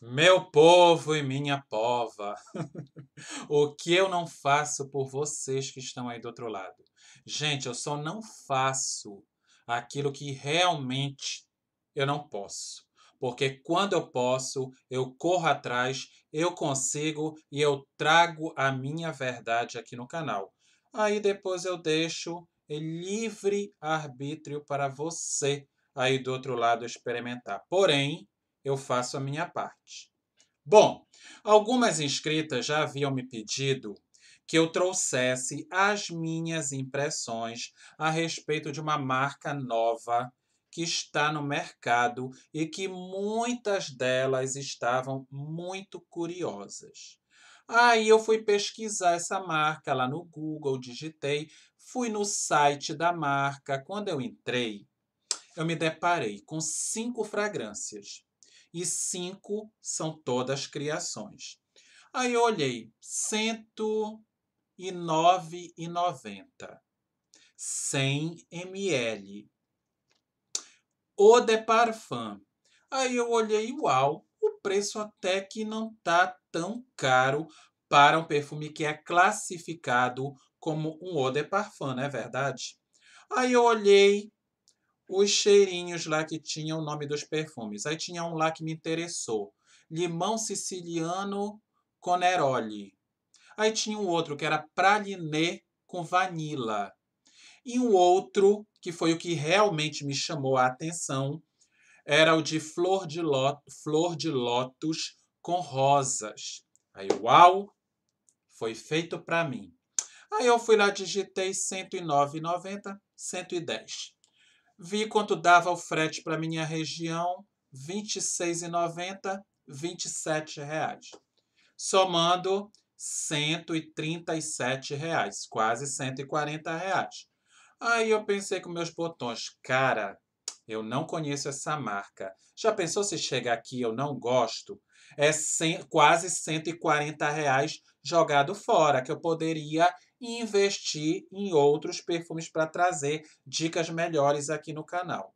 Meu povo e minha pova, o que eu não faço por vocês que estão aí do outro lado? Gente, eu só não faço aquilo que realmente eu não posso. Porque quando eu posso, eu corro atrás, eu consigo e eu trago a minha verdade aqui no canal. Aí depois eu deixo livre arbítrio para você aí do outro lado experimentar. Porém, eu faço a minha parte. Bom, algumas inscritas já haviam me pedido que eu trouxesse as minhas impressões a respeito de uma marca nova que está no mercado e que muitas delas estavam muito curiosas. Aí eu fui pesquisar essa marca lá no Google, digitei, fui no site da marca. Quando eu entrei, eu me deparei com cinco fragrâncias e cinco são todas criações. Aí eu olhei, 109,90. 100 ml. O parfum. Aí eu olhei, uau, o preço até que não tá tão caro para um perfume que é classificado como um eau de parfum, não é verdade? Aí eu olhei os cheirinhos lá que tinham o nome dos perfumes. Aí tinha um lá que me interessou. Limão siciliano Coneroli. Aí tinha um outro que era praliné com vanilla. E um outro, que foi o que realmente me chamou a atenção, era o de flor de, flor de lótus com rosas. Aí, uau, foi feito para mim. Aí eu fui lá, digitei 109,90, 110. Vi quanto dava o frete para minha região, R$ 26,90, R$ 27,00. Somando R$ 137,00, quase R$ 140,00. Aí eu pensei com meus botões, cara, eu não conheço essa marca. Já pensou se chega aqui eu não gosto? É 100, quase 140 reais jogado fora, que eu poderia e investir em outros perfumes para trazer dicas melhores aqui no canal.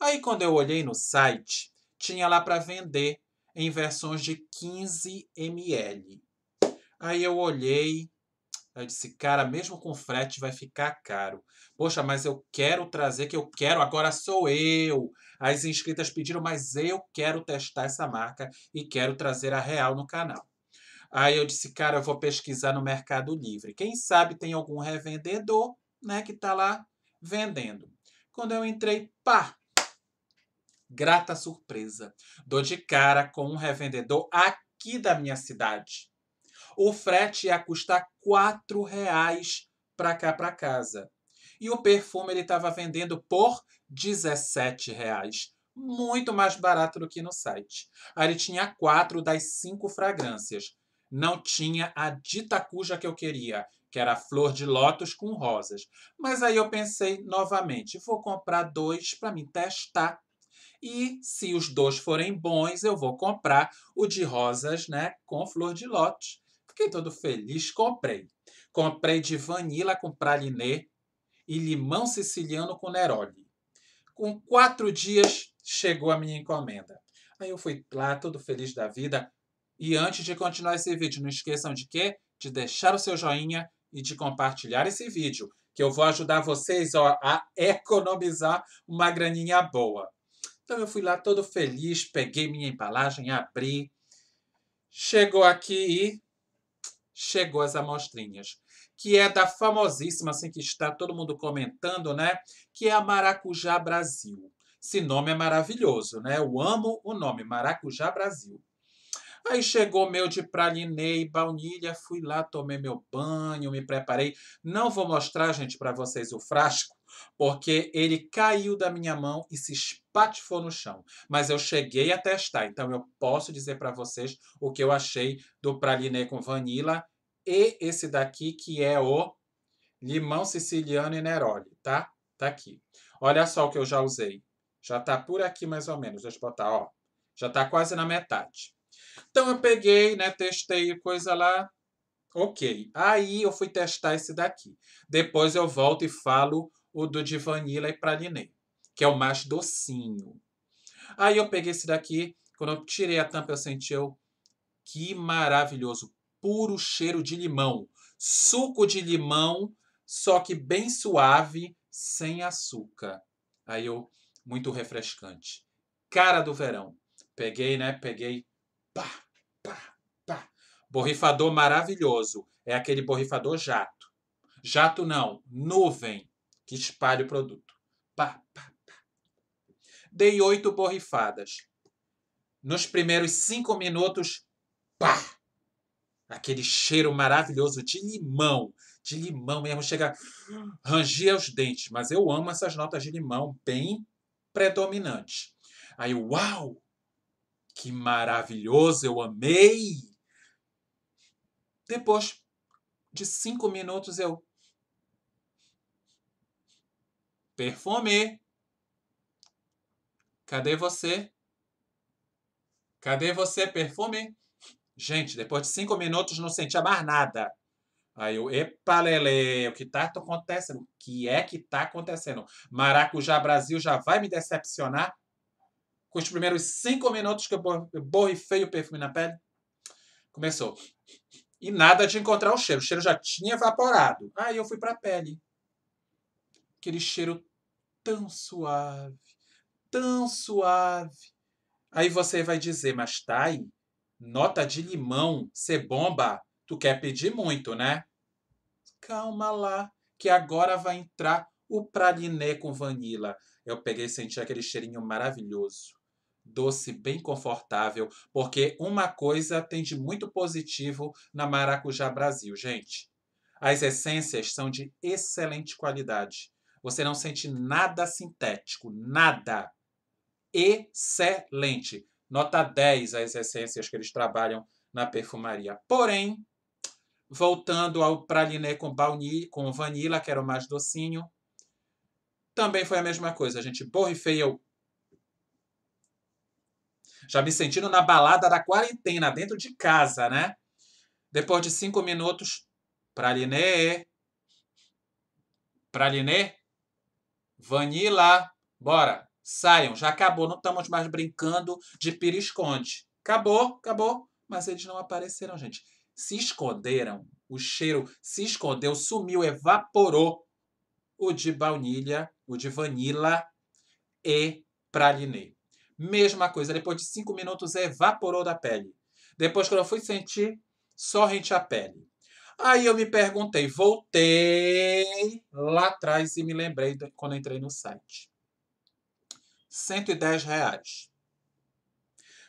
Aí quando eu olhei no site, tinha lá para vender em versões de 15 ml. Aí eu olhei, eu disse, cara, mesmo com frete vai ficar caro. Poxa, mas eu quero trazer, que eu quero, agora sou eu. As inscritas pediram, mas eu quero testar essa marca e quero trazer a real no canal. Aí eu disse, cara, eu vou pesquisar no Mercado Livre. Quem sabe tem algum revendedor, né, que tá lá vendendo. Quando eu entrei, pá! Grata surpresa. Dou de cara com um revendedor aqui da minha cidade. O frete ia custar quatro reais para cá para casa. E o perfume ele estava vendendo por R$ reais muito mais barato do que no site. Aí ele tinha quatro das cinco fragrâncias não tinha a dita cuja que eu queria, que era flor de lótus com rosas. Mas aí eu pensei novamente, vou comprar dois para me testar. E se os dois forem bons, eu vou comprar o de rosas, né, com flor de lótus. Fiquei todo feliz, comprei. Comprei de vanila com praliné e limão siciliano com neroli. Com quatro dias chegou a minha encomenda. Aí eu fui lá, todo feliz da vida, e antes de continuar esse vídeo, não esqueçam de quê? De deixar o seu joinha e de compartilhar esse vídeo, que eu vou ajudar vocês ó, a economizar uma graninha boa. Então eu fui lá todo feliz, peguei minha embalagem, abri. Chegou aqui e chegou as amostrinhas, que é da famosíssima, assim que está todo mundo comentando, né? Que é a Maracujá Brasil. Esse nome é maravilhoso, né? Eu amo o nome, Maracujá Brasil. Aí chegou meu de pralinei, baunilha, fui lá, tomei meu banho, me preparei. Não vou mostrar, gente, para vocês o frasco, porque ele caiu da minha mão e se espatifou no chão. Mas eu cheguei a testar, então eu posso dizer para vocês o que eu achei do pralinei com vanila e esse daqui que é o limão siciliano e neroli, tá? Tá aqui. Olha só o que eu já usei. Já tá por aqui mais ou menos. Deixa eu botar, ó. Já tá quase na metade. Então eu peguei, né, testei coisa lá, ok. Aí eu fui testar esse daqui. Depois eu volto e falo o do de vanilla e pralinê, que é o mais docinho. Aí eu peguei esse daqui, quando eu tirei a tampa eu senti eu, que maravilhoso, puro cheiro de limão. Suco de limão, só que bem suave, sem açúcar. Aí eu, muito refrescante. Cara do verão. Peguei, né? Peguei Pá, pá, pá. Borrifador maravilhoso. É aquele borrifador jato. Jato não, nuvem que espalha o produto. Pá, pá, pá. Dei oito borrifadas. Nos primeiros cinco minutos, pá! Aquele cheiro maravilhoso de limão. De limão mesmo, chega a rangir os dentes. Mas eu amo essas notas de limão bem predominantes. Aí, uau! que maravilhoso, eu amei. Depois de cinco minutos eu perfume. Cadê você? Cadê você, perfume? Gente, depois de cinco minutos não sentia mais nada. Aí eu, epa, lele, o que tá acontecendo? O que é que tá acontecendo? Maracujá Brasil já vai me decepcionar? com os primeiros cinco minutos que eu borrifei o perfume na pele, começou. E nada de encontrar o cheiro. O cheiro já tinha evaporado. Aí eu fui para a pele. Aquele cheiro tão suave, tão suave. Aí você vai dizer, mas Thay, tá nota de limão, bomba, tu quer pedir muito, né? Calma lá, que agora vai entrar o praliné com vanila. Eu peguei e senti aquele cheirinho maravilhoso doce, bem confortável, porque uma coisa tem de muito positivo na Maracujá Brasil, gente. As essências são de excelente qualidade. Você não sente nada sintético, nada. Excelente. Nota 10 as essências que eles trabalham na perfumaria. Porém, voltando ao praliné com, baunilha, com vanilla, que era o mais docinho, também foi a mesma coisa, gente. Borrifei eu já me sentindo na balada da quarentena, dentro de casa, né? Depois de cinco minutos, pralinê, pralinê, vanilla, bora, saiam, já acabou, não estamos mais brincando de pirisconde. Acabou, acabou, mas eles não apareceram, gente. Se esconderam, o cheiro se escondeu, sumiu, evaporou. O de baunilha, o de vanilla e pralinê. Mesma coisa, depois de 5 minutos evaporou da pele. Depois, quando eu fui sentir, só rente a pele. Aí eu me perguntei, voltei lá atrás e me lembrei de, quando entrei no site. 110 reais.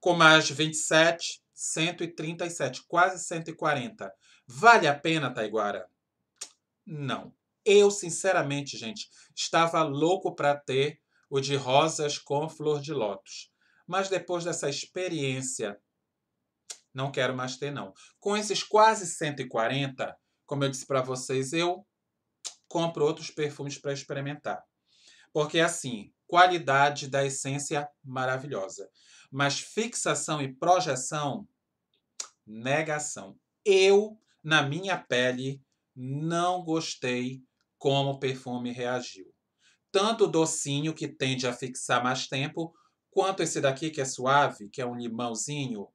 Com mais 27, 137, quase 140. Vale a pena, Taiguara? Não. Eu, sinceramente, gente, estava louco para ter o de rosas com flor de lótus. Mas depois dessa experiência, não quero mais ter, não. Com esses quase 140, como eu disse para vocês, eu compro outros perfumes para experimentar. Porque assim, qualidade da essência maravilhosa. Mas fixação e projeção, negação. Eu, na minha pele, não gostei como o perfume reagiu tanto o docinho, que tende a fixar mais tempo, quanto esse daqui, que é suave, que é um limãozinho.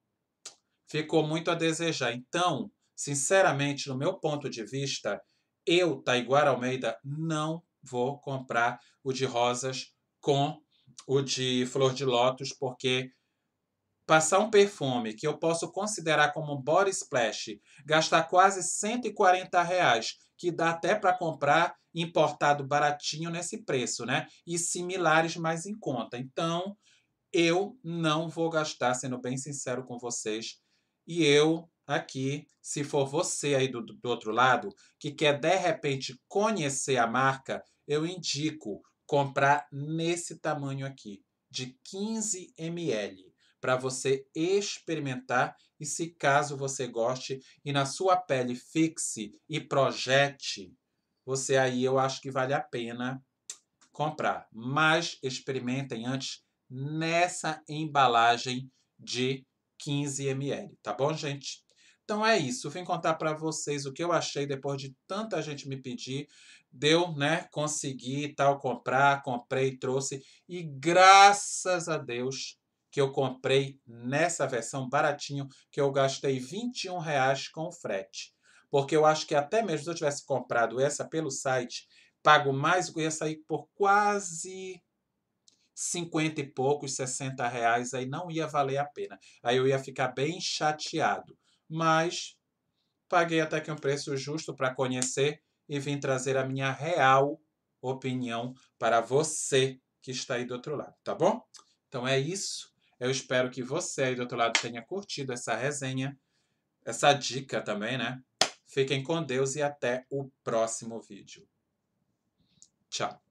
Ficou muito a desejar. Então, sinceramente, no meu ponto de vista, eu, Taiguara Almeida, não vou comprar o de rosas com o de flor de lótus, porque passar um perfume que eu posso considerar como um body splash, gastar quase 140 reais, que dá até para comprar importado baratinho nesse preço, né? E similares mais em conta. Então, eu não vou gastar, sendo bem sincero com vocês. E eu aqui, se for você aí do, do outro lado, que quer de repente conhecer a marca, eu indico comprar nesse tamanho aqui, de 15 ml para você experimentar e se caso você goste e na sua pele fixe e projete, você aí eu acho que vale a pena comprar. Mas experimentem antes nessa embalagem de 15 ml, tá bom, gente? Então é isso, vim contar para vocês o que eu achei depois de tanta gente me pedir. Deu, né? Consegui tal comprar, comprei, trouxe e graças a Deus que eu comprei nessa versão baratinho, que eu gastei R$ 21 reais com frete. Porque eu acho que até mesmo se eu tivesse comprado essa pelo site, pago mais, eu ia sair por quase 50 e poucos, 60 reais, aí não ia valer a pena. Aí eu ia ficar bem chateado. Mas paguei até que um preço justo para conhecer e vim trazer a minha real opinião para você que está aí do outro lado, tá bom? Então é isso. Eu espero que você aí do outro lado tenha curtido essa resenha, essa dica também, né? Fiquem com Deus e até o próximo vídeo. Tchau.